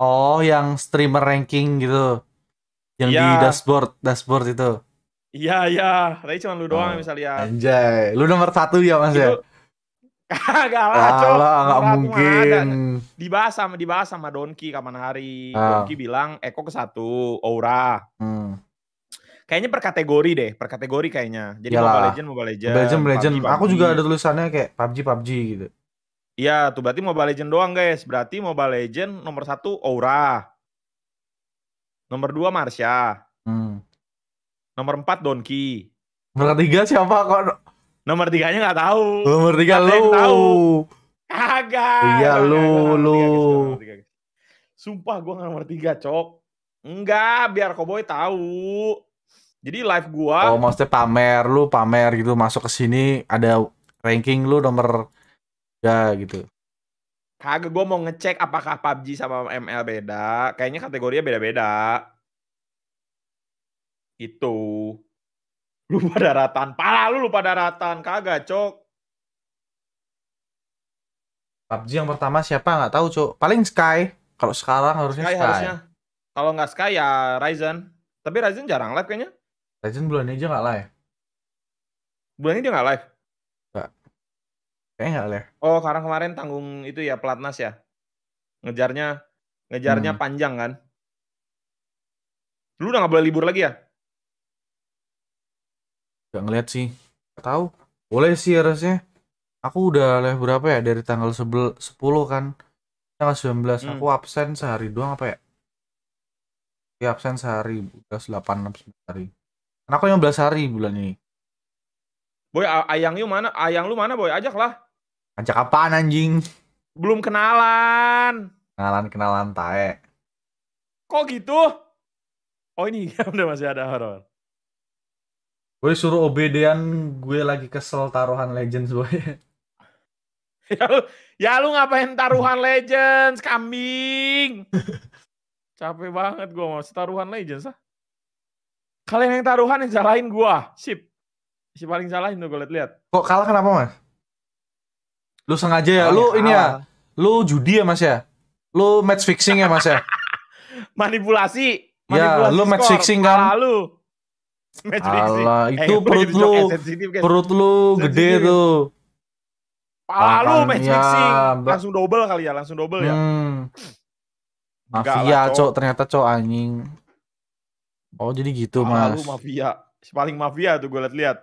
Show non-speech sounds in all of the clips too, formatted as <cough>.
Oh, yang streamer ranking gitu. Yang ya. di iya. dashboard, dashboard itu. Iya, iya. Tapi cuma lu doang oh. bisa lihat. Anjay, lu nomor satu ya Mas ya? itu. ya? <laughs> Kagak lah, Cok. nggak mungkin. Dibahas sama dibahas sama Donki kapan hari. Oh. Donki bilang Eko eh, ke satu, Aura. Hmm. Kayaknya per kategori deh, per kategori kayaknya. Jadi Yalah. Mobile Legend, Mobile Legend. Mobile Legend, Mobile Legend. PUBG, Aku juga ada tulisannya kayak PUBG, PUBG gitu. Iya, tuh berarti Mobile Legend doang guys. Berarti Mobile Legend nomor satu Aura. Nomor dua Marsha. Hmm. Nomor empat Donki, Nomor tiga siapa kok? Nomor tiganya nggak tahu. Nomor tiga lu. Tahu. Kagak. Iya lu lu. Sumpah gua nomor tiga, Cok. Enggak, biar koboi tahu. Jadi live gua Oh, maksudnya pamer lu pamer gitu masuk ke sini ada ranking lu nomor Ya gitu. Kagak gue mau ngecek apakah PUBG sama ML beda. Kayaknya kategorinya beda-beda. Itu. Lupa daratan. Parah lu lupa daratan. Kagak, Cok. PUBG yang pertama siapa nggak tahu, Cok. Paling Sky. Kalau sekarang harusnya Sky. Sky. Harusnya. Kalau nggak Sky ya Ryzen. Tapi Ryzen jarang live kayaknya. Ryzen bulan ini aja nggak live. Bulan ini dia nggak live? Kayaknya nggak Oh, karena kemarin tanggung itu ya pelatnas ya. Ngejarnya ngejarnya hmm. panjang kan. Lu udah nggak boleh libur lagi ya? Gak ngeliat sih. Gak tahu. Boleh sih harusnya. Aku udah leh berapa ya dari tanggal 10 kan. Tanggal 19 hmm. aku absen sehari doang apa ya? Ya absen sehari, udah 8 9 hari. Karena aku 15 hari bulan ini. Boy, ayang lu mana? Ayang lu mana, Boy? Ajak lah. Ajak apaan anjing? Belum kenalan. Kenalan-kenalan tae. Kok gitu? Oh ini <laughs> udah masih ada horor. Gue suruh obedian gue lagi kesel taruhan Legends gue. <laughs> ya, lu, ya lu ngapain taruhan <laughs> Legends, kambing? Capek banget gue mau taruhan Legends ah. Kalian yang taruhan yang salahin gue, sip. Si paling salahin tuh gue liat-liat. Kok kalah kenapa mas? Lu sengaja ya, oh, lu ya. ini ya, lu judi ya mas ya, lu match fixing ya mas ya. <laughs> manipulasi, iya, manipulasi. Ya, lu match <laughs> match fixing kan. lu. Match fixing. Eh, itu eh, perut lu, kan? perut lu gede kan? tuh. Pala lu match ya, fixing, langsung double kali ya, langsung double ya? hmm. ya. Mafia, cok. Ternyata cok anjing. Oh, jadi gitu, Pala Mas. Lu mafia. Paling mafia tuh gue liat-liat.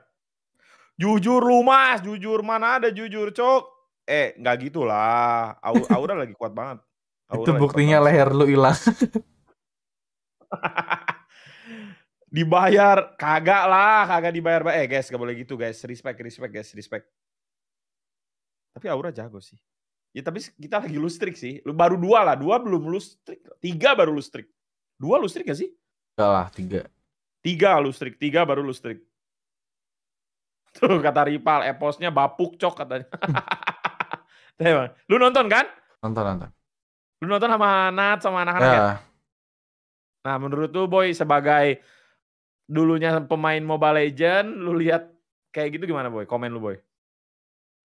Jujur lu, Mas. Jujur mana ada jujur, cok eh nggak gitulah Aura, Aura lagi kuat banget Aura itu buktinya leher lu hilang <laughs> dibayar kagak lah kagak dibayar eh guys gak boleh gitu guys respect respect guys respect tapi Aura jago sih ya tapi kita lagi lustrik sih baru dua lah dua belum lustrik tiga baru lustrik dua lustrik gak sih enggak lah tiga tiga lustrik tiga baru lustrik tuh kata Ripal eposnya bapuk cok katanya <laughs> Tapi eh, bang, lu nonton kan? Nonton nonton. Lu nonton sama Nat sama anak-anak ya. Kan? Nah menurut lu boy sebagai dulunya pemain Mobile Legend, lu lihat kayak gitu gimana boy? Komen lu boy.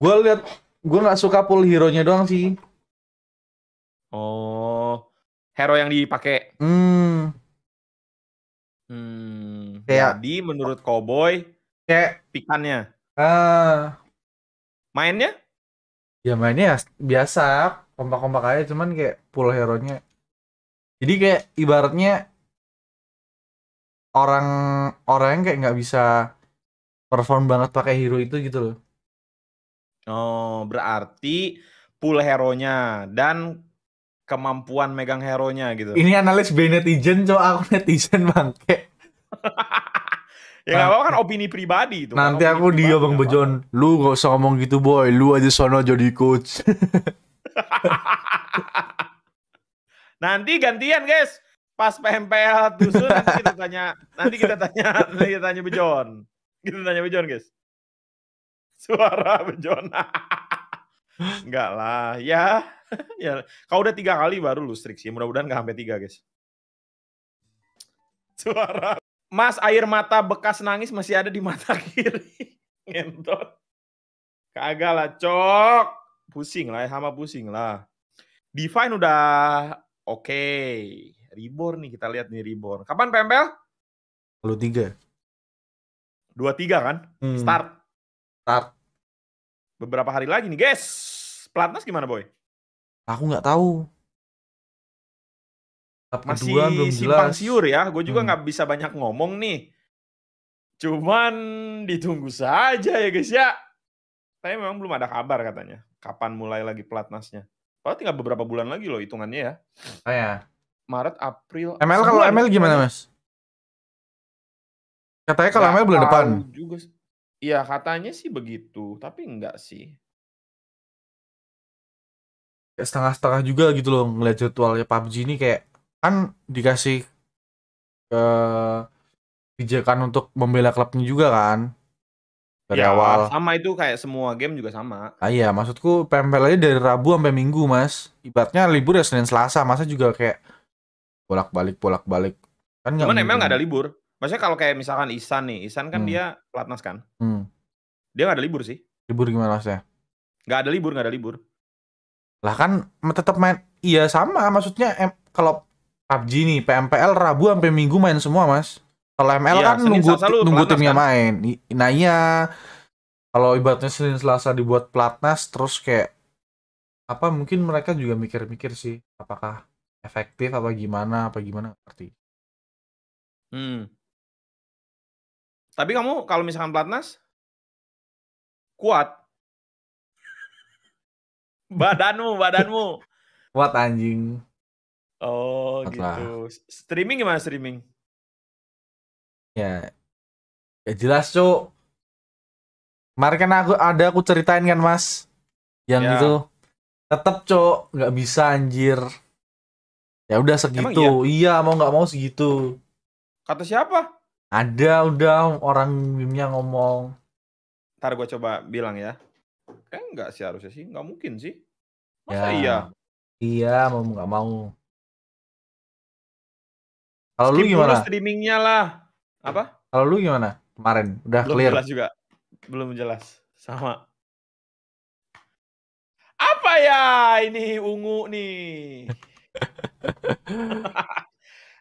Gue lihat gue nggak suka pull hero nya doang sih. Oh, hero yang dipakai. Hmm. Hmm. Kayak, Jadi menurut Cowboy kayak pikannya. Ah. Uh, Mainnya ya mainnya ya biasa kompak-kompak aja cuman kayak pool hero nya jadi kayak ibaratnya orang orang yang kayak nggak bisa perform banget pakai hero itu gitu loh oh berarti pool hero nya dan kemampuan megang hero nya gitu ini analis B netizen cowok aku netizen bangke <laughs> ya nggak gak nah, apa-apa kan opini pribadi itu. Kan, nanti kan, aku dia Bang Bejon, lu gak usah ngomong gitu boy, lu aja sono jadi coach. <laughs> nanti gantian guys, pas PMPL Tusun nanti kita <laughs> tanya, nanti kita tanya, nanti kita tanya Bejon, kita tanya Bejon guys. Suara Bejon. Enggak <laughs> lah, ya, ya. Kau udah tiga kali baru lu strik sih. Mudah-mudahan gak sampai tiga guys. Suara Mas air mata bekas nangis masih ada di mata <laughs> kiri. Ngentot. Kagak lah, cok. Pusing lah, sama pusing lah. Define udah oke. Okay. Reborn nih, kita lihat nih Reborn. Kapan tiga. Dua tiga kan? Hmm. Start. Start. Beberapa hari lagi nih, guys. Platnas gimana, Boy? Aku nggak tahu. Tahap masih kedua belum simpang siur ya. Gue juga hmm. nggak hmm. bisa banyak ngomong nih. Cuman ditunggu saja ya guys ya. Tapi memang belum ada kabar katanya. Kapan mulai lagi pelatnasnya. Padahal tinggal beberapa bulan lagi loh hitungannya ya. Oh ya. Maret, April. ML kalau ML gimana mas? Katanya kalau ML bulan depan. Juga. Iya katanya sih begitu. Tapi enggak sih setengah-setengah juga gitu loh ngeliat jadwalnya PUBG ini kayak kan dikasih ke eh, pijakan untuk membela klubnya juga kan dari ya, awal sama itu kayak semua game juga sama ah iya maksudku pempel aja dari Rabu sampai Minggu mas ibaratnya libur ya Senin Selasa masa juga kayak bolak balik bolak balik kan cuman emang nggak ada libur maksudnya kalau kayak misalkan Isan nih Isan kan hmm. dia pelatnas kan hmm. dia nggak ada libur sih libur gimana maksudnya nggak ada libur nggak ada libur lah kan tetap main iya sama maksudnya em, kalau PUBG nih PMPL Rabu sampai Minggu main semua mas kalau ML iya, kan Senin, nunggu Selasa nunggu timnya kan? main nah iya kalau ibaratnya Senin Selasa dibuat pelatnas terus kayak apa mungkin mereka juga mikir-mikir sih apakah efektif apa gimana apa gimana ngerti hmm tapi kamu kalau misalkan pelatnas kuat <laughs> badanmu badanmu kuat anjing Oh gitu. Streaming gimana streaming? Ya, ya jelas cuk. Kemarin kan aku ada aku ceritain kan mas, yang ya. itu tetap cuk nggak bisa anjir. Ya udah segitu. iya? iya mau nggak mau segitu. Kata siapa? Ada udah orang bimnya ngomong. Ntar gue coba bilang ya. Kayak eh, nggak sih harusnya sih, nggak mungkin sih. Ya. Masa ya. iya? Iya mau nggak mau. Kalau lu gimana? streamingnya lah. Apa? Kalau lu gimana? Kemarin udah Belum clear. jelas juga. Belum jelas. Sama. Apa ya ini ungu nih?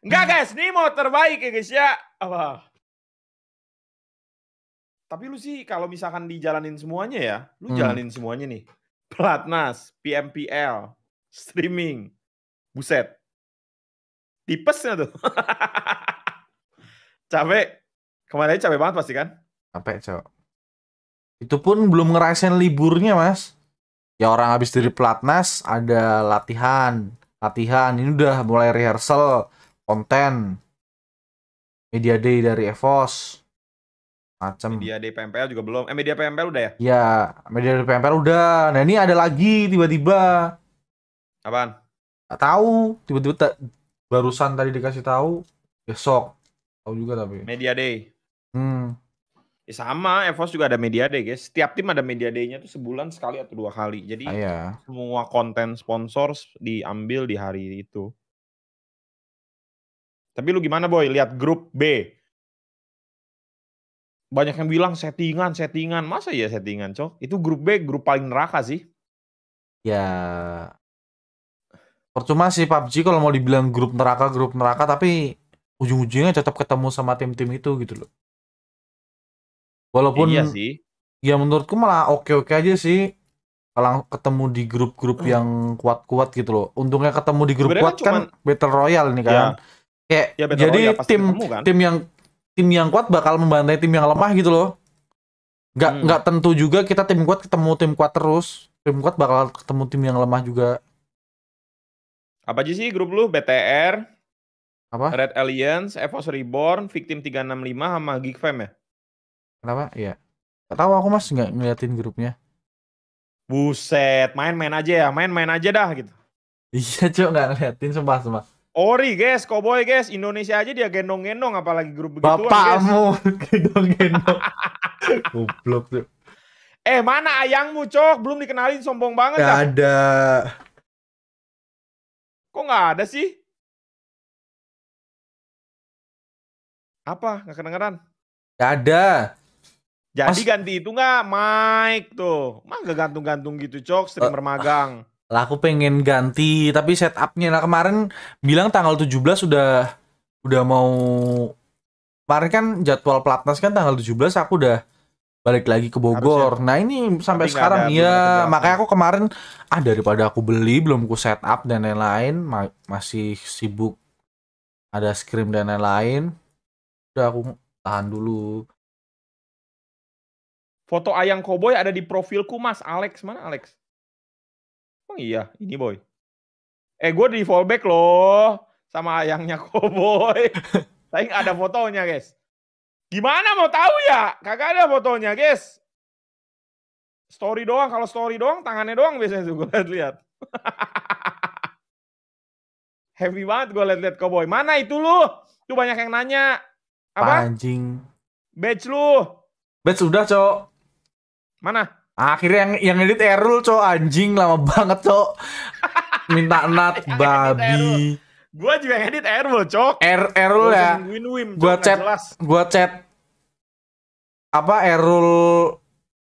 Enggak <laughs> guys, ini mau terbaik ya guys ya. Apa? Tapi lu sih kalau misalkan dijalanin semuanya ya, lu hmm. jalanin semuanya nih. Platnas, PMPL, streaming. Buset tipesnya tuh <laughs> capek kemarin capek banget pasti kan capek cok itu pun belum ngerasain liburnya mas ya orang habis dari pelatnas ada latihan latihan ini udah mulai rehearsal konten media day dari evos macam media day PMPL juga belum eh media PMPL udah ya ya media day PMPL udah nah ini ada lagi tiba-tiba apaan Gak tahu tiba-tiba barusan tadi dikasih tahu besok tahu juga tapi media day hmm ya sama Evos juga ada media day guys setiap tim ada media day-nya tuh sebulan sekali atau dua kali jadi ah, iya. semua konten sponsor diambil di hari itu tapi lu gimana boy lihat grup B banyak yang bilang settingan settingan masa ya settingan cok itu grup B grup paling neraka sih ya percuma sih PUBG kalau mau dibilang grup neraka grup neraka tapi ujung-ujungnya tetap ketemu sama tim-tim itu gitu loh walaupun iya sih ya menurutku malah oke-oke aja sih kalau ketemu di grup-grup hmm. yang kuat-kuat gitu loh untungnya ketemu di grup Sebenarnya kuat kan, cuman... battle royale nih kan ya. kayak ya, jadi royale, tim ketemu, kan? tim yang tim yang kuat bakal membantai tim yang lemah gitu loh nggak hmm. nggak tentu juga kita tim kuat ketemu tim kuat terus tim kuat bakal ketemu tim yang lemah juga apa aja sih grup lu? BTR, apa? Red Alliance, Evos Reborn, Victim 365 sama Geek Fam ya? Kenapa? Iya. Gak tahu aku Mas nggak ngeliatin grupnya. Buset, main-main aja ya, main-main aja dah gitu. Iya, Cok, nggak ngeliatin sumpah sumpah. Ori guys, cowboy guys, Indonesia aja dia gendong-gendong apalagi grup begitu. Bapakmu <laughs> gendong-gendong. <laughs> Goblok tuh. Eh, mana ayangmu, Cok? Belum dikenalin sombong banget. Gak ada. Kok nggak ada sih? Apa? Nggak kedengeran? Nggak ada. Jadi Mas... ganti itu nggak, Mike tuh. Mah nggak gantung-gantung gitu, cok. Streamer uh, oh, magang. Lah aku pengen ganti, tapi setupnya nah kemarin bilang tanggal 17 sudah udah mau kemarin kan jadwal pelatnas kan tanggal 17 aku udah balik lagi ke Bogor. Harusnya. Nah ini sampai Tapi sekarang ya makanya aku kemarin ah daripada aku beli belum ku setup dan lain-lain ma masih sibuk ada skrim dan lain-lain. Udah aku tahan dulu. Foto ayang koboi ada di profilku mas Alex mana Alex? Oh iya ini boy. Eh gue di fallback loh sama ayangnya koboi. <laughs> Tapi ada fotonya guys. Gimana mau tahu ya? Kagak ada fotonya, guys. Story doang, kalau story doang tangannya doang biasanya tuh gue lihat-lihat. <laughs> Heavy banget gue lihat-lihat cowboy. Mana itu lu? Tuh banyak yang nanya. Apa? Anjing. Badge lu. Badge udah, Cok. Mana? Akhirnya yang yang edit Erul, Cok. Anjing lama banget, Cok. <laughs> Minta nat babi. Gua juga ngedit Errol, Cok. Er Errol ya. Win -win, gua chat gua chat apa Errol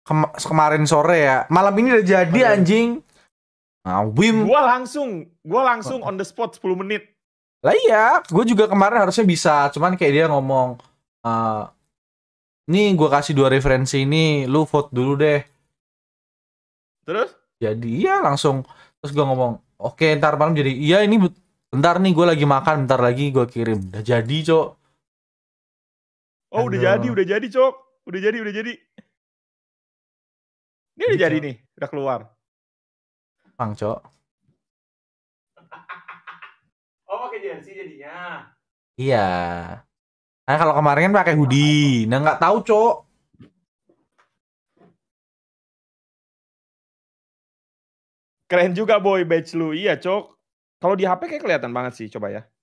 kema kemarin sore ya. Malam ini udah jadi anjing. Nah, Wim. Gua langsung, gua langsung on the spot 10 menit. Lah iya, gue juga kemarin harusnya bisa, cuman kayak dia ngomong uh, eh, nih gue kasih dua referensi ini, lu vote dulu deh. Terus? Jadi iya langsung terus gue ngomong, oke ntar malam jadi iya ini Bentar nih gue lagi makan, bentar lagi gue kirim. Udah jadi, Cok. Oh, Aduh. udah jadi, udah jadi, Cok. Udah jadi, udah jadi. Ini udah iya, jadi, jadi nih, udah keluar. Bang, Cok. <laughs> oh, pakai jersey jadinya. Iya. Nah, kalau kemarin kan pakai hoodie. Nah, nah nggak tahu, Cok. Keren juga boy badge lu. Iya, Cok. Kalau di HP kayak kelihatan banget sih, coba ya.